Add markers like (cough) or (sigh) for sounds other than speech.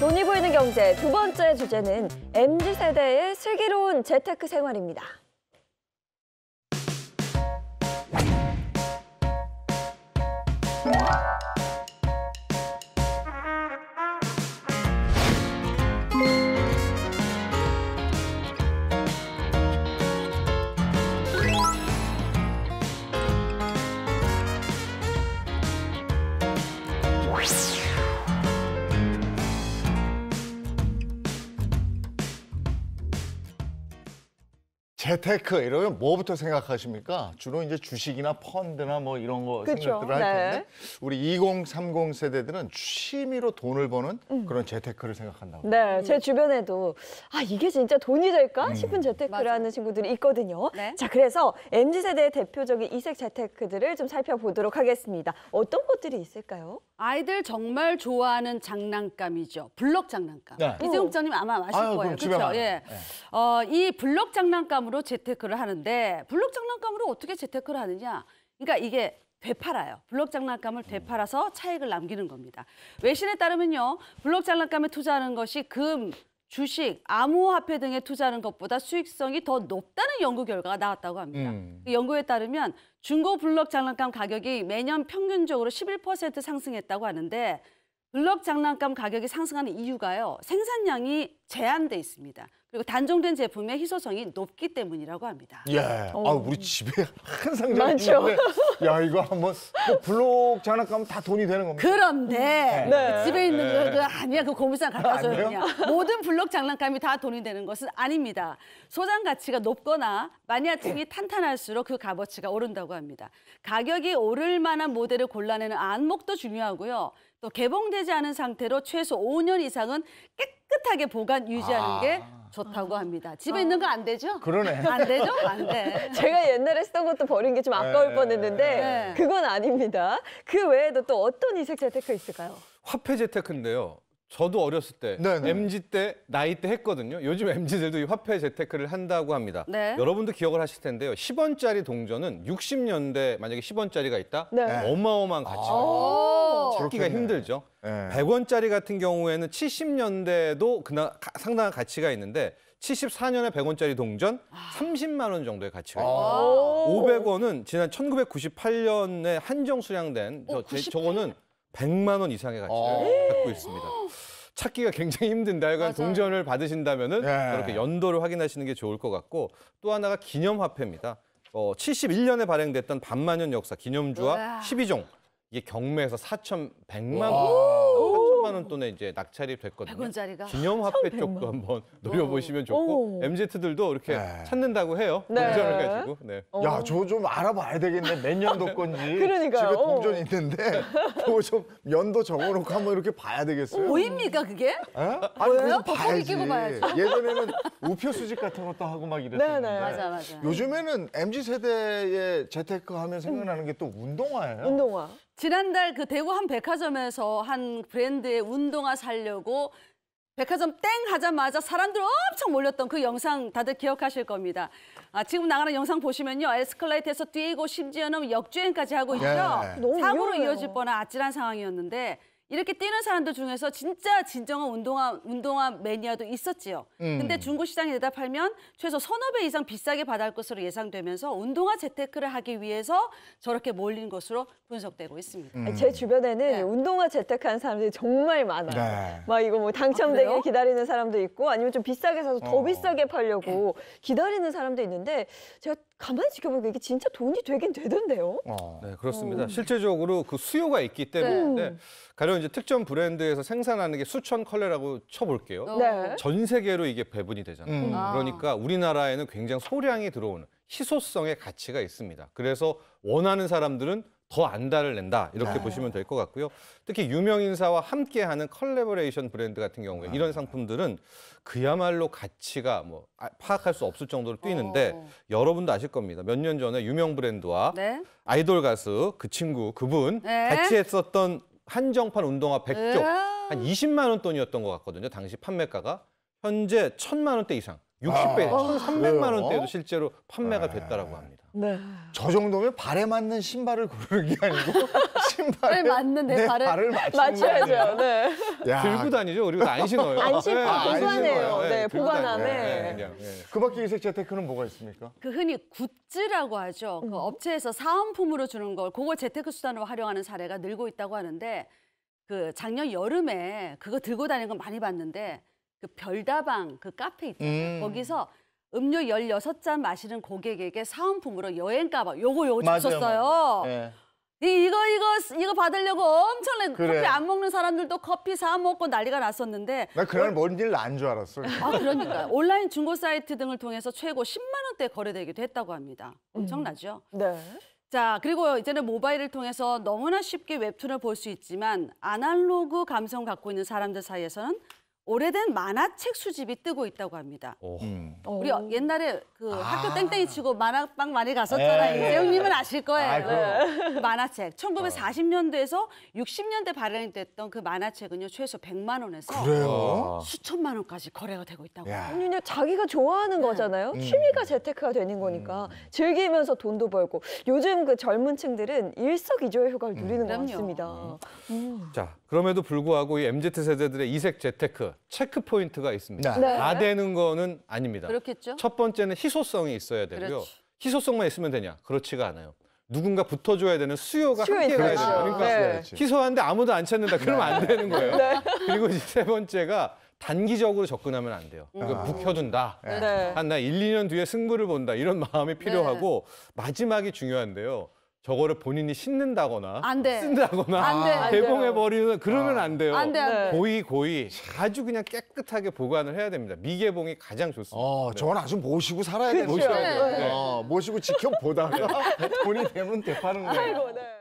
돈이 보이는 경제 두 번째 주제는 MZ세대의 슬기로운 재테크 생활입니다. 재테크 이러면 뭐부터 생각하십니까? 주로 이제 주식이나 펀드나 뭐 이런 거 그쵸? 생각들을 할 텐데 네. 우리 2030 세대들은 취미로 돈을 버는 음. 그런 재테크를 생각한다고. 네, 제 주변에도 아 이게 진짜 돈이 될까 음. 싶은 재테크를 맞 하는 친구들이 있거든요. 네. 자, 그래서 mz 세대의 대표적인 이색 재테크들을 좀 살펴보도록 하겠습니다. 어떤 것들이 있을까요? 아이들 정말 좋아하는 장난감이죠. 블럭 장난감. 네. 이재용 기님 아마 아실 아유, 거예요. 그렇죠? 예. 네. 어, 이 블럭 장난감으로 장로 재테크를 하는데 블록 장난감으로 어떻게 재테크를 하느냐. 그러니까 이게 되팔아요. 블록 장난감을 되팔아서 차익을 남기는 겁니다. 외신에 따르면요. 블록 장난감에 투자하는 것이 금, 주식, 암호화폐 등에 투자하는 것보다 수익성이 더 높다는 연구 결과가 나왔다고 합니다. 음. 그 연구에 따르면 중고 블록 장난감 가격이 매년 평균적으로 11% 상승했다고 하는데 블록 장난감 가격이 상승하는 이유가요. 생산량이 제한돼 있습니다. 그리고 단종된 제품의 희소성이 높기 때문이라고 합니다. 예. 아, 오. 아, 우리 집에 한 상자 많죠. 야, 이거 한번 뭐 블록 장난감 다 돈이 되는 겁니다. 그런데 네. 네. 집에 있는 네. 거 아니야. 그 고물상 갖다 줘요 그 모든 블록 장난감이 다 돈이 되는 것은 아닙니다. 소장 가치가 높거나 마니아층이 탄탄할수록 그 값어치가 오른다고 합니다. 가격이 오를 만한 모델을 골라내는 안목도 중요하고요. 또 개봉되지 않은 상태로 최소 5년 이상은 깨끗 깨끗하게 보관 유지하는 아. 게 좋다고 아. 합니다. 집에 아. 있는 거 안 되죠? 그러네. (laughs) 안 되죠? 안 돼. (laughs) 제가 옛날에 쓰던 것도 버린 게 좀 아까울 네. 뻔했는데 네. 그건 아닙니다. 그 외에도 또 어떤 이색 재테크 있을까요? 화폐 재테크인데요. 저도 어렸을 때 네네. MZ 네. 때 나이 때 했거든요. 요즘 MZ들도 이 화폐 재테크를 한다고 합니다. 네. 여러분도 기억을 하실 텐데요. 10원짜리 동전은 60년대 만약에 10원짜리가 있다 네. 어마어마한 가치가 찾기가 아. 힘들죠. 네. 100원짜리 같은 경우에는 70년대도 그나 상당한 가치가 있는데 74년에 100원짜리 동전 30만 원 정도의 가치가 있고 500원은 아. 지난 1998년에 한정 수량된 저, 제, 저거는 백만원 이상의 가치를 어. 갖고 있습니다. 찾기가 굉장히 힘든데 하여간 동전을 받으신다면 은 예. 그렇게 연도를 확인하시는 게 좋을 것 같고 또 하나가 기념화폐입니다. 어, 71년에 발행됐던 반만년 역사 기념주와 12종 이게 경매에서 4,100만 원3 0만원 돈에 이제 낙찰이 됐거든요. 100원짜리가? 기념화폐 쪽도 한번 노려보시면 좋고 MZ들도 이렇게 네. 찾는다고 해요. 네. 동전을 가지고. 네. 어. 야, 저 좀 알아봐야 되겠네. 몇 년도 건지. (laughs) 그러니까요. 집에 어. 동전 있는데 그거 (laughs) 좀 연도 적어놓고 한번 이렇게 봐야 되겠어요. 보입니까 그게? 에? 아니, 그 봐야지. 끼고 봐야죠. 예전에는 우표 수집 같은 것도 하고 막 이랬는데. 네, 네. 맞아, 맞아. 요즘에는 MZ 세대의 재테크 하면 생각나는 게 또 운동화예요. 운동화. 지난달 그 대구 한 백화점에서 한 브랜드의 운동화 살려고 백화점 땡 하자마자 사람들 엄청 몰렸던 그 영상 다들 기억하실 겁니다. 아, 지금 나가는 영상 보시면요. 에스컬레이터에서 뛰고 심지어는 역주행까지 하고 있죠. 예. 사고로 이어질 뻔한 아찔한 상황이었는데 이렇게 뛰는 사람들 중에서 진짜 진정한 운동화 운동화 매니아도 있었지요. 음. 근데 중고 시장에 대답하면 최소 서너 배 이상 비싸게 받을 것으로 예상되면서 운동화 재테크를 하기 위해서 저렇게 몰린 것으로 분석되고 있습니다. 음. 제 주변에는 네. 운동화 재테크한 사람들이 정말 많아요. 네. 막 이거 뭐 당첨되길 아, 기다리는 사람도 있고 아니면 좀 비싸게 사서 더 어. 비싸게 팔려고 음. 기다리는 사람도 있는데 제가 가만히 지켜보니까 이게 진짜 돈이 되긴 되던데요. 어. 네, 그렇습니다. 어. 실제적으로 그 수요가 있기 때문에 네. 음. 가령 이제 특정 브랜드에서 생산하는 게 수천 컬레라고 쳐볼게요. 어. 네. 네. 전 세계로 이게 배분이 되잖아요. 음. 아. 그러니까 우리나라에는 굉장히 소량이 들어오는 희소성의 가치가 있습니다. 그래서 원하는 사람들은 더 안달을 낸다 이렇게 네. 보시면 될 것 같고요. 특히 유명 인사와 함께하는 컬래버레이션 브랜드 같은 경우에 아, 네. 이런 상품들은 그야말로 가치가 뭐 아, 파악할 수 없을 정도로 뛰는데 오. 어. 여러분도 아실 겁니다. 몇 년 전에 유명 브랜드와 네. 아이돌 가수 그 친구 그분 네. 같이 했었던 한정판 운동화 100쪽 한 20만 원 돈이었던 것 같거든요. 당시 판매가가 현재 1 0 0 0만 원대 이상. 60배, 아, 1,300만 원대도 실제로 판매가 네. 됐다라고 합니다. 네. 저 정도면 발에 맞는 신발을 고르는 게 아니고 (laughs) 신발에 맞는 내 네, 발을, 발을 맞춰야죠. 네. 야. 들고 다니죠. 그리고 안 신어요. 안 신고 보관해요. 네, 네 보관함에. 네. 그 밖에 이색제 테크는 뭐가 있습니까? 그 흔히 굿즈라고 하죠. 그 음. 업체에서 사은품으로 주는 걸 그걸 재테크 수단으로 활용하는 사례가 늘고 있다고 하는데 그 작년 여름에 그거 들고 다니는 거 많이 봤는데 그 별다방 그 카페 있잖아요. 음. 거기서 음료 16잔 마시는 고객에게 사은품으로 여행 가방 요거 요거 맞아 줬었어요. 네. 이, 거 이거 이거 받으려고 엄청난 그래. 커피 안 먹는 사람들도 커피 사 먹고 난리가 났었는데 나 그날 뭔지를 줄 알았어. 아 그러니까 온라인 중고 사이트 등을 통해서 최고 10만 원대 거래되기도 했다고 합니다. 엄청나죠? 음. 네. 자, 그리고 이제는 모바일을 통해서 너무나 쉽게 웹툰을 볼 수 있지만 아날로그 감성 갖고 있는 사람들 사이에서는 오래된 만화책 수집이 뜨고 있다고 합니다. 음. 음. 우리 옛날에 그 아. 학교 땡땡이 치고 만화방 많이 갔었잖아요. 네. 이재용님은 아실 거예요. 아, 만화책. 1940년대에서 60년대 어. 발행됐던 그 만화책은요 최소 100만 원에서 그래요? 수천만 원까지 거래가 되고 있다고. 합니다 자기가 좋아하는 네. 거잖아요. 음. 취미가 재테크가 되는 거니까 음. 즐기면서 돈도 벌고 요즘 그 젊은 층들은 일석이조의 효과를 누리는 것 같습니다. 음. 음. 자, 그럼에도 불구하고 이 MZ 세대들의 이색 재테크 체크 포인트가 있습니다. 네. 다 되는 거는 아닙니다. 그렇겠죠. 첫 번째는 희소성이 있어야 되고요. 그렇지. 희소성만 있으면 되냐? 그렇지가 않아요. 누군가 붙어줘야 되는 수요가 함께 가야 되죠. 그니까 네. 희소한데 아무도 안 찾는다. 그러면 안 네. 되는 거예요. 네. 그리고 이제 세 번째가 단기적으로 접근하면 안 돼요. 그러니까 아. 묵혀둔다. 네. 한나 1, 2년 뒤에 승부를 본다. 이런 마음이 필요하고 네. 마지막이 중요한데요. 저거를 본인이 신는다거나 안 돼. 쓴다거나 안 돼. 안 개봉해 버리는 그러면 안 돼요. 안 돼, 안 돼. 고이 고이 아주 그냥 깨끗하게 보관을 해야 됩니다. 미개봉이 가장 좋습니다. 어, 저건 아주 모시고 살아야 되는 모셔야 돼요. 네. 어, 모시고 지켜보다가 돈이 (laughs) 네. 되면 대파는 거예요. 아이고, 네.